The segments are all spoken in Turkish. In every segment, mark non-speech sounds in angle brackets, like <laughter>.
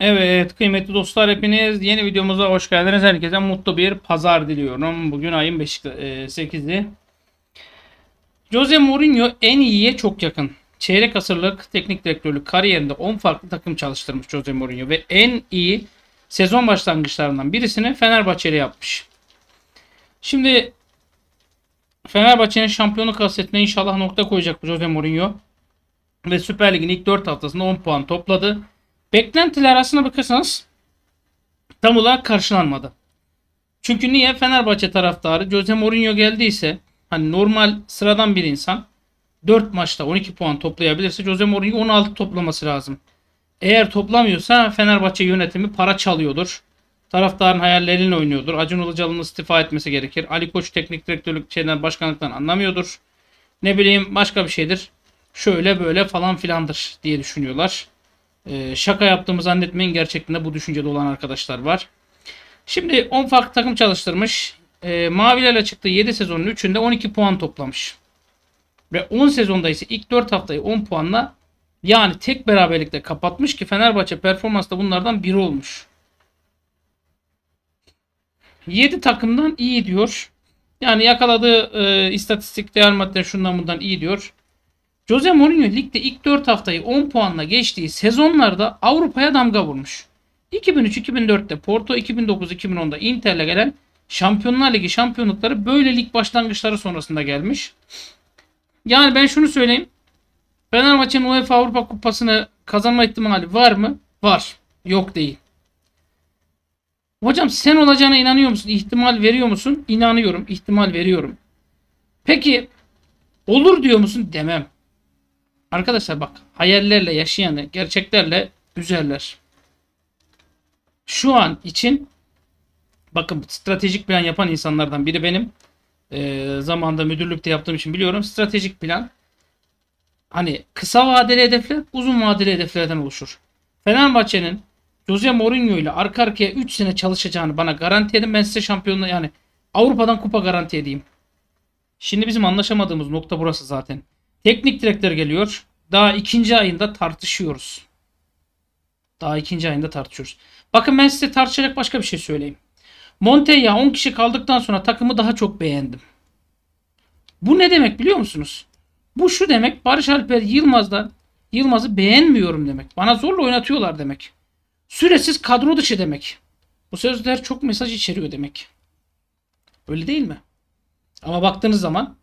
Evet kıymetli dostlar hepiniz yeni videomuza hoş geldiniz. Herkese mutlu bir pazar diliyorum. Bugün ayın 8'i. E, Jose Mourinho en iyiye çok yakın. Çeyrek asırlık teknik direktörlük kariyerinde 10 farklı takım çalıştırmış Jose Mourinho ve en iyi sezon başlangıçlarından birisini Fenerbahçe'yle yapmış. Şimdi Fenerbahçe'nin şampiyonu kastetme inşallah nokta koyacak Jose Mourinho ve Süper Lig'in ilk 4 haftasında 10 puan topladı. Beklentiler aslına bakarsanız tam olarak karşılanmadı. Çünkü niye Fenerbahçe taraftarı Jose Mourinho geldiyse hani normal sıradan bir insan 4 maçta 12 puan toplayabilirse Jose Mourinho 16 toplaması lazım. Eğer toplamıyorsa Fenerbahçe yönetimi para çalıyordur. Taraftarın hayalleriyle oynuyordur. Acun Ilıcalı'nın istifa etmesi gerekir. Ali Koç teknik direktörlük şeyden başkanlıktan anlamıyordur. Ne bileyim başka bir şeydir. Şöyle böyle falan filandır diye düşünüyorlar. Ee, şaka yaptığımı zannetmeyin. Gerçekten de bu düşüncede olan arkadaşlar var. Şimdi 10 farklı takım çalıştırmış. E, Mavilerle çıktığı 7 sezonun 3'ünde 12 puan toplamış. Ve 10 sezonda ise ilk 4 haftayı 10 puanla yani tek beraberlikle kapatmış ki Fenerbahçe performansta bunlardan biri olmuş. 7 takımdan iyi diyor. Yani yakaladığı e, istatistik değer madde şundan bundan iyi diyor. Jose Mourinho ligde ilk 4 haftayı 10 puanla geçtiği sezonlarda Avrupa'ya damga vurmuş. 2003-2004'te Porto, 2009-2010'da Inter'le gelen Şampiyonlar Ligi şampiyonlukları böyle lig başlangıçları sonrasında gelmiş. Yani ben şunu söyleyeyim. Fenerbahçe'nin UEFA Avrupa Kupası'nı kazanma ihtimali var mı? Var. Yok değil. Hocam sen olacağına inanıyor musun? İhtimal veriyor musun? İnanıyorum. İhtimal veriyorum. Peki olur diyor musun? Demem. Arkadaşlar bak hayallerle yaşayanı gerçeklerle üzerler. Şu an için bakın stratejik plan yapan insanlardan biri benim. E, ee, zamanda müdürlükte yaptığım için biliyorum. Stratejik plan hani kısa vadeli hedefler uzun vadeli hedeflerden oluşur. Fenerbahçe'nin Jose Mourinho ile arka arkaya 3 sene çalışacağını bana garanti edin. Ben size şampiyonluğu yani Avrupa'dan kupa garanti edeyim. Şimdi bizim anlaşamadığımız nokta burası zaten. Teknik direktör geliyor. Daha ikinci ayında tartışıyoruz. Daha ikinci ayında tartışıyoruz. Bakın ben size tartışacak başka bir şey söyleyeyim. Montella 10 kişi kaldıktan sonra takımı daha çok beğendim. Bu ne demek biliyor musunuz? Bu şu demek Barış Alper Yılmaz'dan Yılmaz'ı beğenmiyorum demek. Bana zorla oynatıyorlar demek. Süresiz kadro dışı demek. Bu sözler çok mesaj içeriyor demek. Öyle değil mi? Ama baktığınız zaman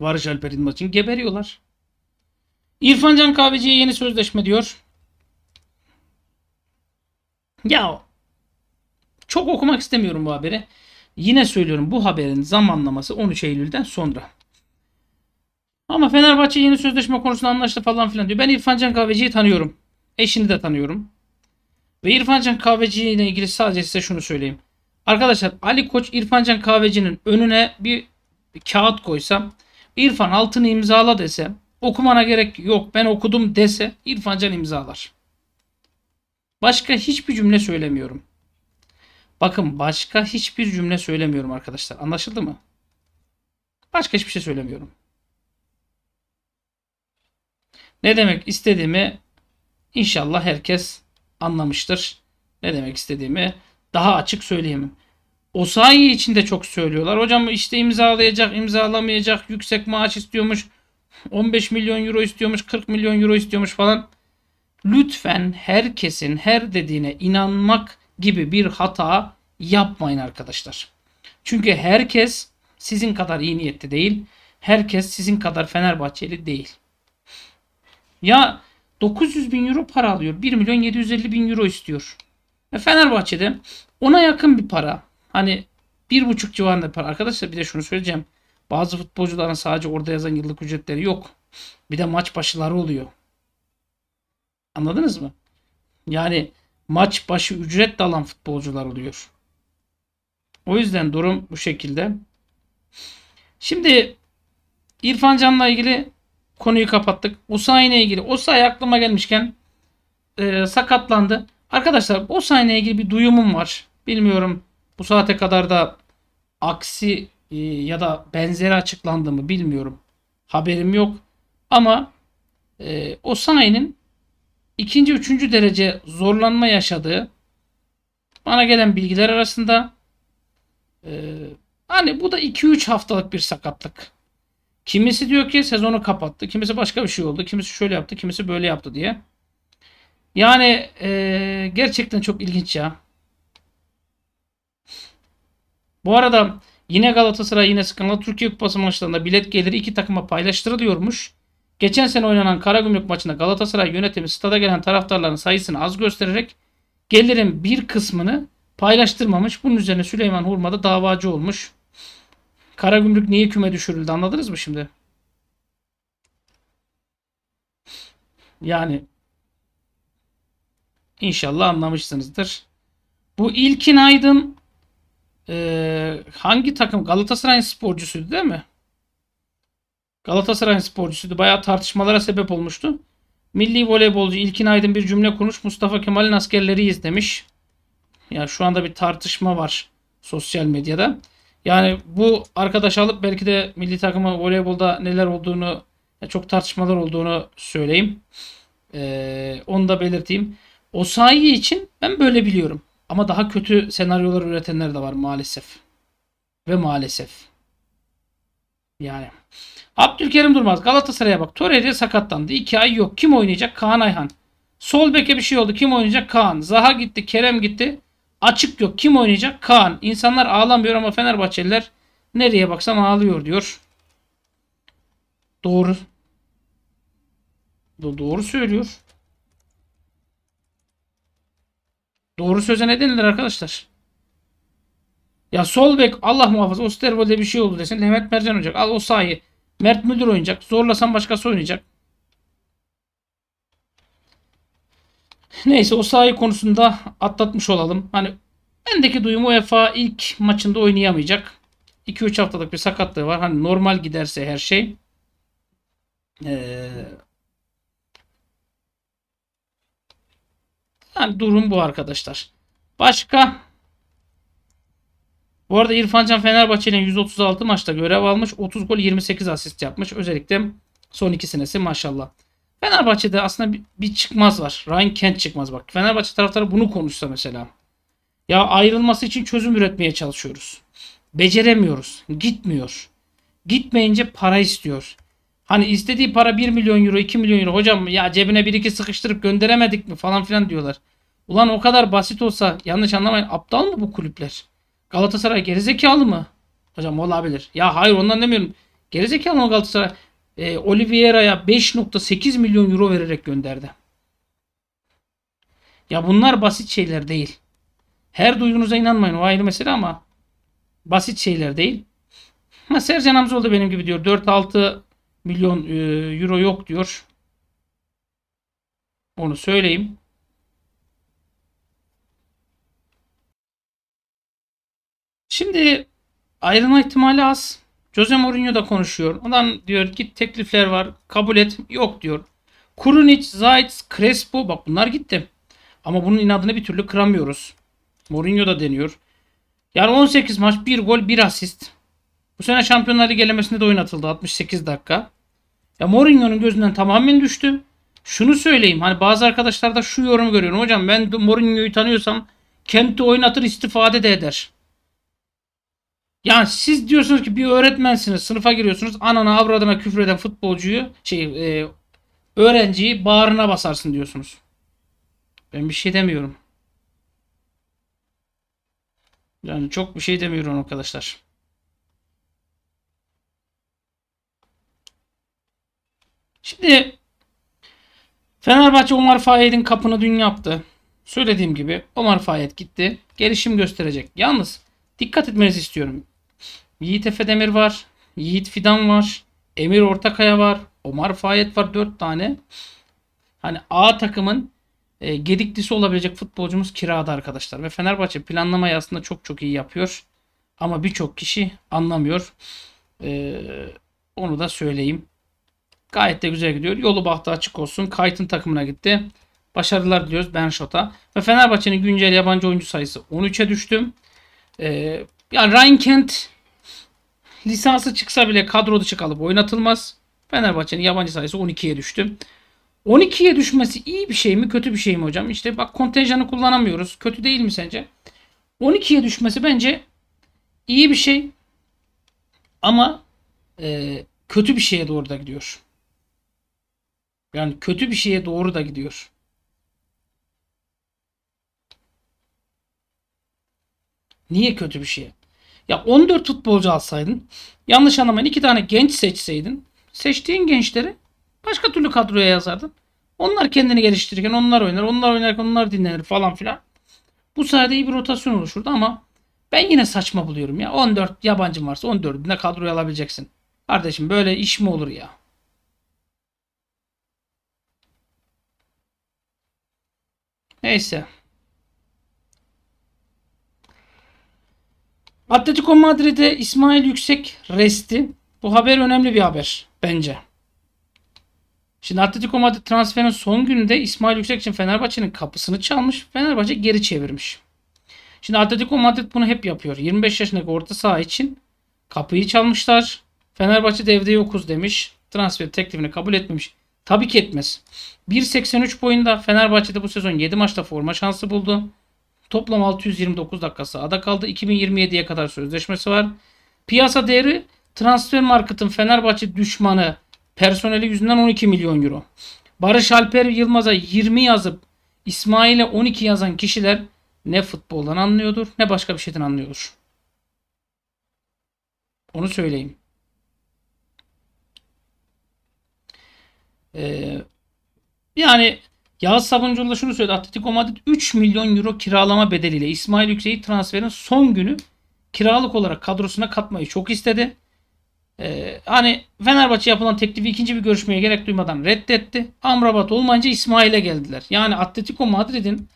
Barış Alper'in maçın geberiyorlar. İrfan Can Kahveci'ye yeni sözleşme diyor. Ya çok okumak istemiyorum bu haberi. Yine söylüyorum bu haberin zamanlaması 13 Eylül'den sonra. Ama Fenerbahçe yeni sözleşme konusunda anlaştı falan filan diyor. Ben İrfan Can Kahveci'yi tanıyorum. Eşini de tanıyorum. Ve İrfan Can Kahveci ile ilgili sadece size şunu söyleyeyim. Arkadaşlar Ali Koç İrfan Can Kahveci'nin önüne bir, bir kağıt koysam İrfan altını imzala desem okumana gerek yok ben okudum dese İrfan can imzalar. Başka hiçbir cümle söylemiyorum. Bakın başka hiçbir cümle söylemiyorum arkadaşlar. Anlaşıldı mı? Başka hiçbir şey söylemiyorum. Ne demek istediğimi inşallah herkes anlamıştır. Ne demek istediğimi daha açık söyleyeyim. Osayi için de çok söylüyorlar. Hocam işte imzalayacak, imzalamayacak, yüksek maaş istiyormuş. 15 milyon euro istiyormuş, 40 milyon euro istiyormuş falan. Lütfen herkesin her dediğine inanmak gibi bir hata yapmayın arkadaşlar. Çünkü herkes sizin kadar iyi niyetli değil. Herkes sizin kadar Fenerbahçeli değil. Ya 900 bin euro para alıyor. 1 milyon 750 bin euro istiyor. E Fenerbahçe'de ona yakın bir para. Hani bir buçuk civarında para. Arkadaşlar bir de şunu söyleyeceğim. Bazı futbolcuların sadece orada yazan yıllık ücretleri yok. Bir de maç başıları oluyor. Anladınız mı? Yani maç başı ücret de alan futbolcular oluyor. O yüzden durum bu şekilde. Şimdi İrfan Can'la ilgili konuyu kapattık. Usain'e ilgili. Usain aklıma gelmişken e, sakatlandı. Arkadaşlar Usain'e ilgili bir duyumum var. Bilmiyorum bu saate kadar da aksi e, ya da benzeri açıklandı mı bilmiyorum. Haberim yok. Ama e, Osayi'nin ikinci, üçüncü derece zorlanma yaşadığı bana gelen bilgiler arasında e, hani bu da 2-3 haftalık bir sakatlık. Kimisi diyor ki sezonu kapattı. Kimisi başka bir şey oldu. Kimisi şöyle yaptı. Kimisi böyle yaptı diye. Yani e, gerçekten çok ilginç ya. Bu arada yine Galatasaray yine Skandal Türkiye Kupası maçlarında bilet geliri iki takıma paylaştırılıyormuş. Geçen sene oynanan Karagümrük maçında Galatasaray yönetimi stada gelen taraftarların sayısını az göstererek gelirin bir kısmını paylaştırmamış. Bunun üzerine Süleyman Hurma da davacı olmuş. Karagümrük niye küme düşürüldü anladınız mı şimdi? Yani inşallah anlamışsınızdır. Bu İlkin Aydın ee, hangi takım? Galatasaray sporcusuydu değil mi? Galatasaray sporcusuydu. Bayağı tartışmalara sebep olmuştu. Milli voleybolcu İlkin Aydın bir cümle kurmuş. Mustafa Kemal'in askerleriyiz demiş. Ya yani şu anda bir tartışma var sosyal medyada. Yani bu arkadaş alıp belki de milli takımı voleybolda neler olduğunu çok tartışmalar olduğunu söyleyeyim. Ee, onu da belirteyim. Osayi için ben böyle biliyorum. Ama daha kötü senaryolar üretenler de var maalesef. Ve maalesef. Yani. Abdülkerim Durmaz Galatasaray'a bak. Torreira sakatlandı. 2 ay yok. Kim oynayacak? Kaan Ayhan. Sol beke bir şey oldu. Kim oynayacak? Kaan. Zaha gitti. Kerem gitti. Açık yok. Kim oynayacak? Kaan. İnsanlar ağlamıyor ama Fenerbahçeliler nereye baksan ağlıyor diyor. Doğru. Doğru söylüyor. Doğru söze ne denilir arkadaşlar? Ya sol bek Allah muhafaza Osterwold'e bir şey oldu desin. Mehmet Mercan oynayacak. Al o sahi. Mert Müdür oynayacak. Zorlasan başkası oynayacak. Neyse o sahi konusunda atlatmış olalım. Hani bendeki duyum UEFA ilk maçında oynayamayacak. 2-3 haftalık bir sakatlığı var. Hani normal giderse her şey. Ee, Yani durum bu arkadaşlar. Başka? Bu arada İrfancan Can 136 maçta görev almış. 30 gol 28 asist yapmış. Özellikle son iki senesi maşallah. Fenerbahçe'de aslında bir, bir çıkmaz var. Ryan Kent çıkmaz bak. Fenerbahçe taraftarı bunu konuşsa mesela. Ya ayrılması için çözüm üretmeye çalışıyoruz. Beceremiyoruz. Gitmiyor. Gitmeyince para istiyor. Hani istediği para 1 milyon euro 2 milyon euro hocam ya cebine 1 2 sıkıştırıp gönderemedik mi falan filan diyorlar. Ulan o kadar basit olsa yanlış anlamayın aptal mı bu kulüpler? Galatasaray gerizekalı mı? Hocam olabilir. Ya hayır ondan demiyorum. Gerizekalı mı Galatasaray? E, Oliveira'ya 5.8 milyon euro vererek gönderdi. Ya bunlar basit şeyler değil. Her duyduğunuza inanmayın o ayrı mesele ama basit şeyler değil. Ha, Sercan Hamzoğlu da benim gibi diyor. 4-6 milyon e, euro yok diyor. Onu söyleyeyim. Şimdi ayrılma ihtimali az. Jose Mourinho da konuşuyor. Ondan diyor ki teklifler var. Kabul et. Yok diyor. Kurunic, Zaitz, Crespo. Bak bunlar gitti. Ama bunun inadını bir türlü kıramıyoruz. Mourinho da deniyor. Yani 18 maç 1 gol 1 asist. Bu sene Şampiyonlar Ligi elemesinde de oynatıldı 68 dakika. Ya Mourinho'nun gözünden tamamen düştü. Şunu söyleyeyim. Hani bazı arkadaşlarda şu yorumu görüyorum. Hocam ben Mourinho'yu tanıyorsam kendi oynatır istifade de eder. Yani siz diyorsunuz ki bir öğretmensiniz. Sınıfa giriyorsunuz. Anana avradına küfreden futbolcuyu şey e, öğrenciyi bağrına basarsın diyorsunuz. Ben bir şey demiyorum. Yani çok bir şey demiyorum arkadaşlar. Şimdi Fenerbahçe Omar Fayet'in kapını dün yaptı. Söylediğim gibi Omar Fayet gitti. Gelişim gösterecek. Yalnız dikkat etmenizi istiyorum. Yiğit Efe Demir var. Yiğit Fidan var. Emir Ortakaya var. Omar Fayet var. Dört tane. Hani A takımın e, gediklisi olabilecek futbolcumuz kirada arkadaşlar. Ve Fenerbahçe planlamayı aslında çok çok iyi yapıyor. Ama birçok kişi anlamıyor. E, onu da söyleyeyim. Gayet de güzel gidiyor. Yolu baktı açık olsun. Kayt'ın takımına gitti. Başarılar diliyoruz Benshot'a. Ve Fenerbahçe'nin güncel yabancı oyuncu sayısı 13'e düştü. Ee, yani Ryan Kent lisansı çıksa bile kadro dışı kalıp oynatılmaz. Fenerbahçe'nin yabancı sayısı 12'ye düştü. 12'ye düşmesi iyi bir şey mi kötü bir şey mi hocam? İşte bak kontenjanı kullanamıyoruz. Kötü değil mi sence? 12'ye düşmesi bence iyi bir şey. Ama e, kötü bir şeye doğru da gidiyor. Yani kötü bir şeye doğru da gidiyor. Niye kötü bir şeye? Ya 14 futbolcu alsaydın, yanlış anlamayın iki tane genç seçseydin, seçtiğin gençleri başka türlü kadroya yazardın. Onlar kendini geliştirirken onlar oynar, onlar oynarken onlar dinlenir falan filan. Bu sayede iyi bir rotasyon oluşurdu ama ben yine saçma buluyorum ya. 14 yabancın varsa 14'ünde kadroya alabileceksin. Kardeşim böyle iş mi olur ya? Neyse. Atletico Madrid'e İsmail Yüksek resti. Bu haber önemli bir haber bence. Şimdi Atletico Madrid transferin son gününde İsmail Yüksek için Fenerbahçe'nin kapısını çalmış. Fenerbahçe geri çevirmiş. Şimdi Atletico Madrid bunu hep yapıyor. 25 yaşındaki orta saha için kapıyı çalmışlar. Fenerbahçe devde yokuz demiş. Transfer teklifini kabul etmemiş. Tabii ki etmez. 1.83 boyunda Fenerbahçe'de bu sezon 7 maçta forma şansı buldu. Toplam 629 dakikası ada kaldı. 2027'ye kadar sözleşmesi var. Piyasa değeri transfer marketin Fenerbahçe düşmanı personeli yüzünden 12 milyon euro. Barış Alper Yılmaz'a 20 yazıp İsmail'e 12 yazan kişiler ne futboldan anlıyordur ne başka bir şeyden anlıyordur. Onu söyleyeyim. Ee, yani Yağız Sabuncuoğlu da şunu söyledi. Atletico Madrid 3 milyon euro kiralama bedeliyle İsmail Yüksek'i transferin son günü kiralık olarak kadrosuna katmayı çok istedi. Ee, hani Fenerbahçe yapılan teklifi ikinci bir görüşmeye gerek duymadan reddetti. Amrabat olmayınca İsmail'e geldiler. Yani Atletico Madrid'in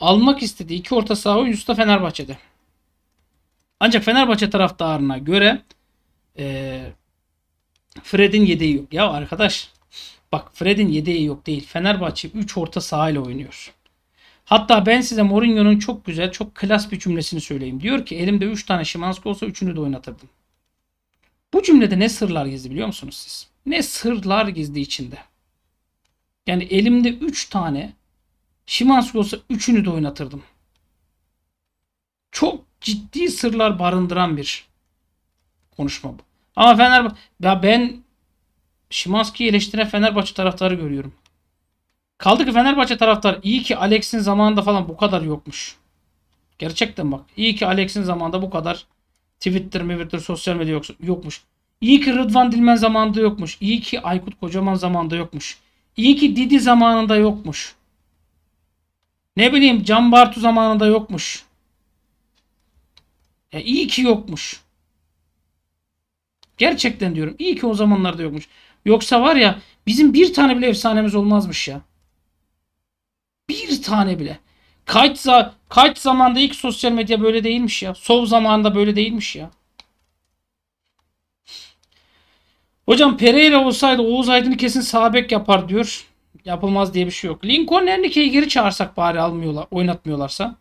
almak istediği iki orta saha oyuncusu da Fenerbahçe'de. Ancak Fenerbahçe taraftarına göre e, Fred'in yedeği yok. Ya arkadaş Bak Fred'in yedeği yok değil. Fenerbahçe 3 orta sahayla oynuyor. Hatta ben size Mourinho'nun çok güzel, çok klas bir cümlesini söyleyeyim. Diyor ki elimde 3 tane Şimanski olsa 3'ünü de oynatırdım. Bu cümlede ne sırlar gizli biliyor musunuz siz? Ne sırlar gizli içinde. Yani elimde 3 tane Şimanski olsa 3'ünü de oynatırdım. Çok ciddi sırlar barındıran bir konuşma bu. Ama Fenerbahçe ya ben Şimanski'yi eleştiren Fenerbahçe taraftarı görüyorum. Kaldı ki Fenerbahçe taraftar iyi ki Alex'in zamanında falan bu kadar yokmuş. Gerçekten bak. iyi ki Alex'in zamanında bu kadar Twitter, Twitter, sosyal medya yokmuş. İyi ki Rıdvan Dilmen zamanında yokmuş. İyi ki Aykut Kocaman zamanında yokmuş. İyi ki Didi zamanında yokmuş. Ne bileyim Can Bartu zamanında yokmuş. Ya iyi ki yokmuş. Gerçekten diyorum. İyi ki o zamanlarda yokmuş. Yoksa var ya bizim bir tane bile efsanemiz olmazmış ya. Bir tane bile. Kaç, za kaç zamanda ilk sosyal medya böyle değilmiş ya. Sov zamanında böyle değilmiş ya. Hocam Pereira olsaydı Oğuz Aydın'ı kesin sabek yapar diyor. Yapılmaz diye bir şey yok. Lincoln Enrique'yi geri çağırsak bari almıyorlar, oynatmıyorlarsa.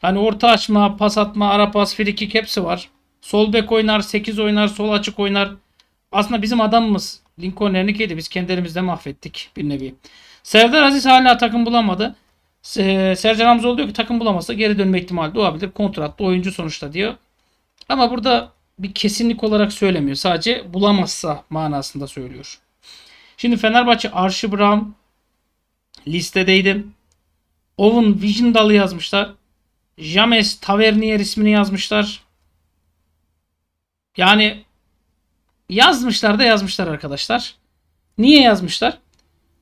Hani orta açma, pas atma, ara pas, frikik hepsi var. Sol bek oynar, 8 oynar, sol açık oynar. Aslında bizim adamımız. Lincoln Ernike'yi de biz kendilerimizde mahvettik bir nevi. Serdar Aziz hala takım bulamadı. Ee, Sercan Hamzoğlu diyor ki takım bulamazsa geri dönme ihtimali doğabilir. Kontratlı oyuncu sonuçta diyor. Ama burada bir kesinlik olarak söylemiyor. Sadece bulamazsa manasında söylüyor. Şimdi Fenerbahçe Arşi Brown listedeydim. Owen Vigindal'ı yazmışlar. James Tavernier ismini yazmışlar. Yani Yazmışlar da yazmışlar arkadaşlar. Niye yazmışlar?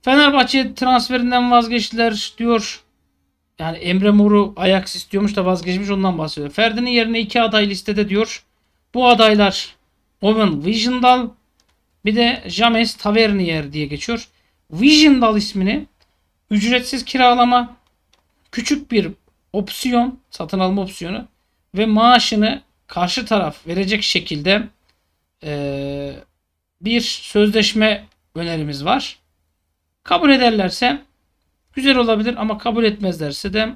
Fenerbahçe transferinden vazgeçtiler diyor. Yani Emre Mor'u ayak istiyormuş da vazgeçmiş ondan bahsediyor. Ferdi'nin yerine iki aday listede diyor. Bu adaylar Owen Wijndal bir de James Tavernier diye geçiyor. Wijndal ismini ücretsiz kiralama, küçük bir opsiyon, satın alma opsiyonu ve maaşını karşı taraf verecek şekilde e, bir sözleşme önerimiz var. Kabul ederlerse güzel olabilir ama kabul etmezlerse de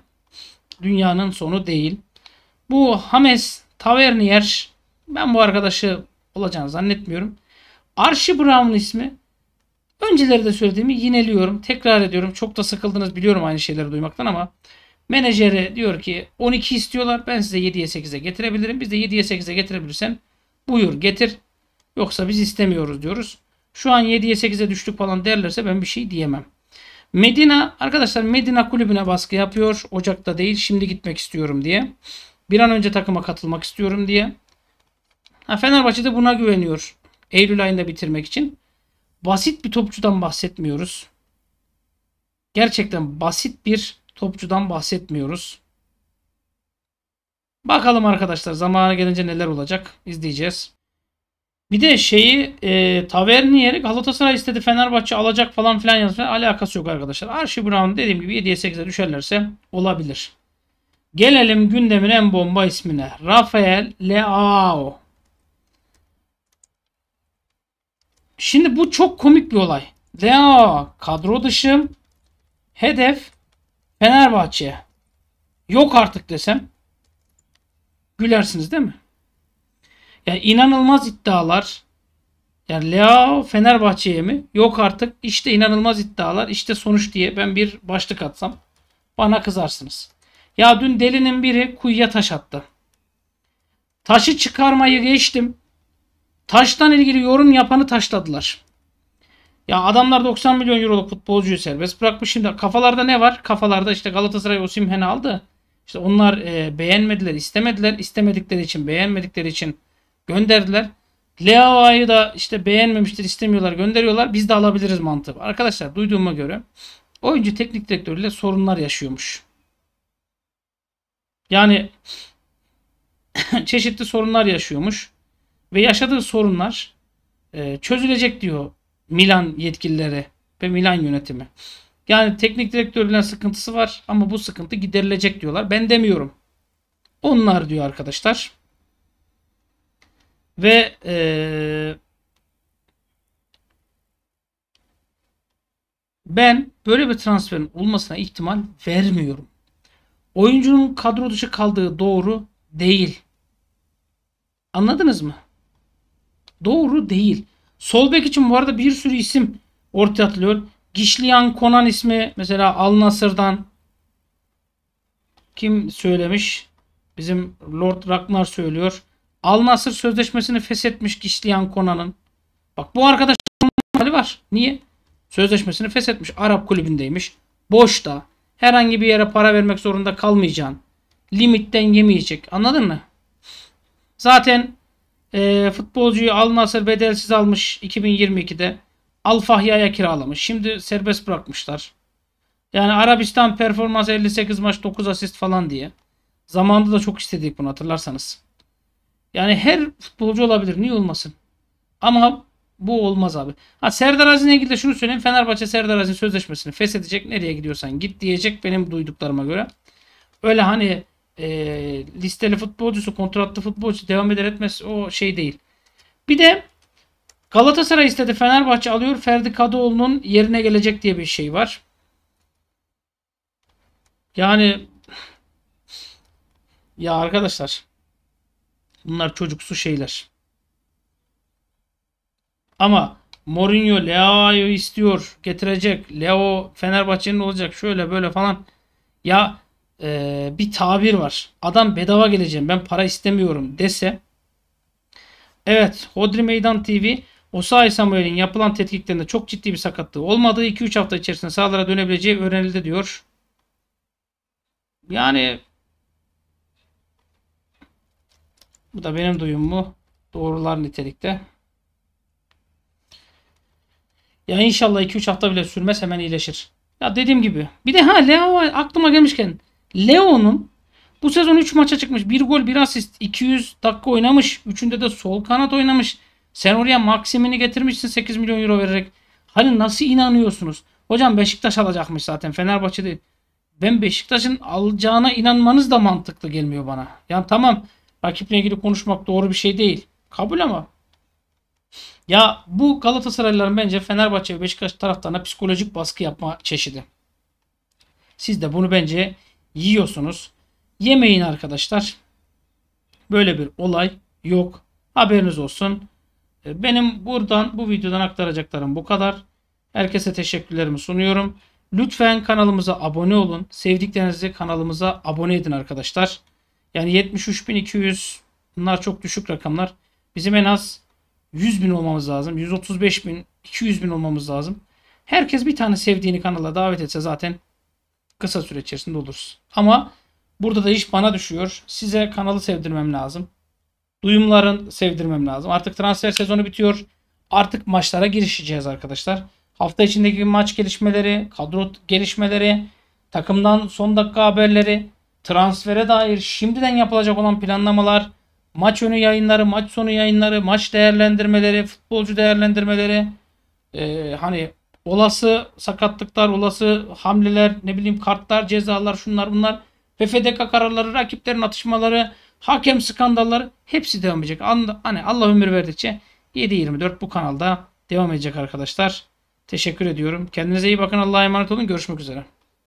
dünyanın sonu değil. Bu Hames Tavernier ben bu arkadaşı olacağını zannetmiyorum. Arşi Brown ismi önceleri de söylediğimi yineliyorum. Tekrar ediyorum. Çok da sıkıldınız biliyorum aynı şeyleri duymaktan ama menajere diyor ki 12 istiyorlar. Ben size 7'ye 8'e getirebilirim. Biz de 7'ye 8'e getirebilirsem buyur getir. Yoksa biz istemiyoruz diyoruz. Şu an 7'ye 8'e düştük falan derlerse ben bir şey diyemem. Medina arkadaşlar Medina kulübüne baskı yapıyor. Ocak'ta değil şimdi gitmek istiyorum diye. Bir an önce takıma katılmak istiyorum diye. Ha, Fenerbahçe de buna güveniyor. Eylül ayında bitirmek için. Basit bir topçudan bahsetmiyoruz. Gerçekten basit bir topçudan bahsetmiyoruz. Bakalım arkadaşlar zamanı gelince neler olacak izleyeceğiz. Bir de şeyi e, Tavernier'i Galatasaray istedi Fenerbahçe alacak falan filan yazıyor. Alakası yok arkadaşlar. Arşi Brown dediğim gibi 7'ye 8'e düşerlerse olabilir. Gelelim gündemin en bomba ismine. Rafael Leao. Şimdi bu çok komik bir olay. Leao kadro dışı. Hedef Fenerbahçe. Yok artık desem. Gülersiniz değil mi? Yani inanılmaz iddialar. Yani Leao Fenerbahçe'ye mi? Yok artık. İşte inanılmaz iddialar. İşte sonuç diye ben bir başlık atsam bana kızarsınız. Ya dün delinin biri kuyuya taş attı. Taşı çıkarmayı geçtim. Taştan ilgili yorum yapanı taşladılar. Ya adamlar 90 milyon euroluk futbolcuyu serbest bırakmış. Şimdi kafalarda ne var? Kafalarda işte Galatasaray Osimhen'i aldı. İşte onlar e, beğenmediler, istemediler. İstemedikleri için, beğenmedikleri için Gönderdiler. Leao'yu da işte beğenmemiştir istemiyorlar gönderiyorlar. Biz de alabiliriz mantığı. Arkadaşlar duyduğuma göre oyuncu teknik direktörüyle sorunlar yaşıyormuş. Yani <coughs> çeşitli sorunlar yaşıyormuş. Ve yaşadığı sorunlar e, çözülecek diyor Milan yetkilileri ve Milan yönetimi. Yani teknik direktörle sıkıntısı var ama bu sıkıntı giderilecek diyorlar. Ben demiyorum. Onlar diyor arkadaşlar. Ve ee, ben böyle bir transferin olmasına ihtimal vermiyorum. Oyuncunun kadro dışı kaldığı doğru değil. Anladınız mı? Doğru değil. Sol bek için bu arada bir sürü isim ortaya atılıyor. Gişliyan Konan ismi mesela Al Nasır'dan kim söylemiş? Bizim Lord Ragnar söylüyor. Al Nasır sözleşmesini feshetmiş Gişliyan Konan'ın. Bak bu arkadaşın hali var. Niye? Sözleşmesini feshetmiş. Arap kulübündeymiş. Boşta. Herhangi bir yere para vermek zorunda kalmayacaksın. Limitten yemeyecek. Anladın mı? Zaten e, futbolcuyu Al Nasır bedelsiz almış 2022'de. Al Fahya'ya kiralamış. Şimdi serbest bırakmışlar. Yani Arabistan performans 58 maç 9 asist falan diye. Zamanında da çok istedik bunu hatırlarsanız. Yani her futbolcu olabilir. Niye olmasın? Ama bu olmaz abi. Ha Serdar Aziz'le ilgili de şunu söyleyeyim. Fenerbahçe Serdar Aziz'in sözleşmesini feshedecek. Nereye gidiyorsan git diyecek benim duyduklarıma göre. Öyle hani e, listeli futbolcusu, kontratlı futbolcu devam eder etmez o şey değil. Bir de Galatasaray istedi Fenerbahçe alıyor. Ferdi Kadıoğlu'nun yerine gelecek diye bir şey var. Yani ya arkadaşlar Bunlar çocuksu şeyler. Ama Mourinho Leao'yu istiyor. Getirecek. Leo Fenerbahçe'nin olacak. Şöyle böyle falan. Ya e, bir tabir var. Adam bedava geleceğim. Ben para istemiyorum dese. Evet. Hodri Meydan TV Osayi Samuel'in yapılan tetkiklerinde çok ciddi bir sakatlığı olmadığı 2-3 hafta içerisinde sahalara dönebileceği öğrenildi diyor. Yani Bu da benim duyumumu doğrular nitelikte. Ya inşallah 2-3 hafta bile sürmez hemen iyileşir. Ya dediğim gibi. Bir de ha Leo aklıma gelmişken Leo'nun bu sezon 3 maça çıkmış. 1 gol 1 asist. 200 dakika oynamış. Üçünde de sol kanat oynamış. Sen oraya Maksimini getirmişsin 8 milyon euro vererek. Hani nasıl inanıyorsunuz? Hocam Beşiktaş alacakmış zaten. Fenerbahçe değil. Ben Beşiktaş'ın alacağına inanmanız da mantıklı gelmiyor bana. Yani tamam Rakiple ilgili konuşmak doğru bir şey değil. Kabul ama. Ya bu Galatasaraylıların bence Fenerbahçe ve Beşiktaş taraftarına psikolojik baskı yapma çeşidi. Siz de bunu bence yiyorsunuz. Yemeyin arkadaşlar. Böyle bir olay yok. Haberiniz olsun. E, benim buradan bu videodan aktaracaklarım bu kadar. Herkese teşekkürlerimi sunuyorum. Lütfen kanalımıza abone olun. Sevdiklerinizi kanalımıza abone edin arkadaşlar. Yani 73.200 bunlar çok düşük rakamlar. Bizim en az 100 bin olmamız lazım. 135 bin, olmamız lazım. Herkes bir tane sevdiğini kanala davet etse zaten kısa süre içerisinde oluruz. Ama burada da iş bana düşüyor. Size kanalı sevdirmem lazım. Duyumların sevdirmem lazım. Artık transfer sezonu bitiyor. Artık maçlara girişeceğiz arkadaşlar. Hafta içindeki maç gelişmeleri, kadro gelişmeleri, takımdan son dakika haberleri transfere dair şimdiden yapılacak olan planlamalar, maç önü yayınları, maç sonu yayınları, maç değerlendirmeleri, futbolcu değerlendirmeleri, e, hani olası sakatlıklar, olası hamleler, ne bileyim kartlar, cezalar, şunlar bunlar ve FDK kararları, rakiplerin atışmaları, hakem skandalları hepsi devam edecek. Hani Allah ömür verdikçe 7-24 bu kanalda devam edecek arkadaşlar. Teşekkür ediyorum. Kendinize iyi bakın. Allah'a emanet olun. Görüşmek üzere.